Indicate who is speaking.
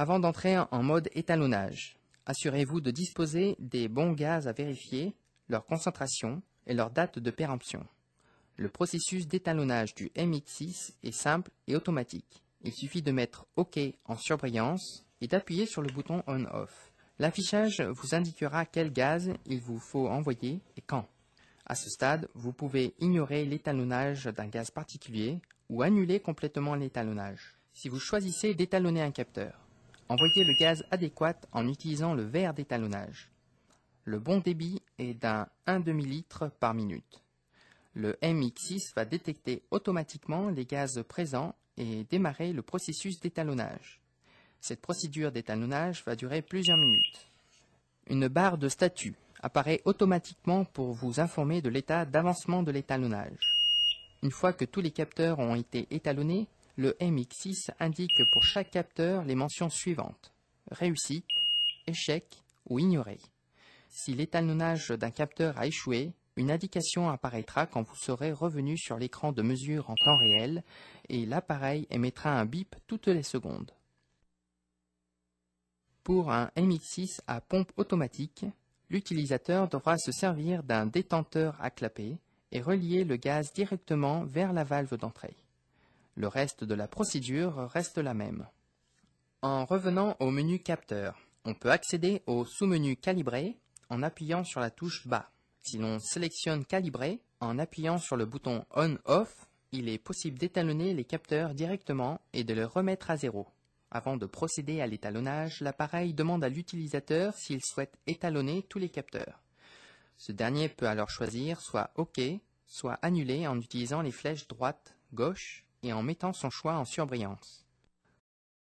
Speaker 1: Avant d'entrer en mode étalonnage, assurez-vous de disposer des bons gaz à vérifier, leur concentration et leur date de péremption. Le processus d'étalonnage du MX6 est simple et automatique. Il suffit de mettre OK en surbrillance et d'appuyer sur le bouton On-Off. L'affichage vous indiquera quel gaz il vous faut envoyer et quand. À ce stade, vous pouvez ignorer l'étalonnage d'un gaz particulier ou annuler complètement l'étalonnage si vous choisissez d'étalonner un capteur. Envoyez le gaz adéquat en utilisant le verre d'étalonnage. Le bon débit est d'un 1,5 litre par minute. Le MX6 va détecter automatiquement les gaz présents et démarrer le processus d'étalonnage. Cette procédure d'étalonnage va durer plusieurs minutes. Une barre de statut apparaît automatiquement pour vous informer de l'état d'avancement de l'étalonnage. Une fois que tous les capteurs ont été étalonnés, le MX6 indique pour chaque capteur les mentions suivantes. Réussite, échec ou ignoré. Si l'étalonnage d'un capteur a échoué, une indication apparaîtra quand vous serez revenu sur l'écran de mesure en temps réel et l'appareil émettra un bip toutes les secondes. Pour un MX6 à pompe automatique, l'utilisateur devra se servir d'un détenteur à clapet et relier le gaz directement vers la valve d'entrée. Le reste de la procédure reste la même. En revenant au menu capteur, on peut accéder au sous-menu calibré en appuyant sur la touche bas. Si l'on sélectionne calibré, en appuyant sur le bouton on-off, il est possible d'étalonner les capteurs directement et de les remettre à zéro. Avant de procéder à l'étalonnage, l'appareil demande à l'utilisateur s'il souhaite étalonner tous les capteurs. Ce dernier peut alors choisir soit OK, soit annuler en utilisant les flèches droite, gauche et en mettant son choix en surbrillance.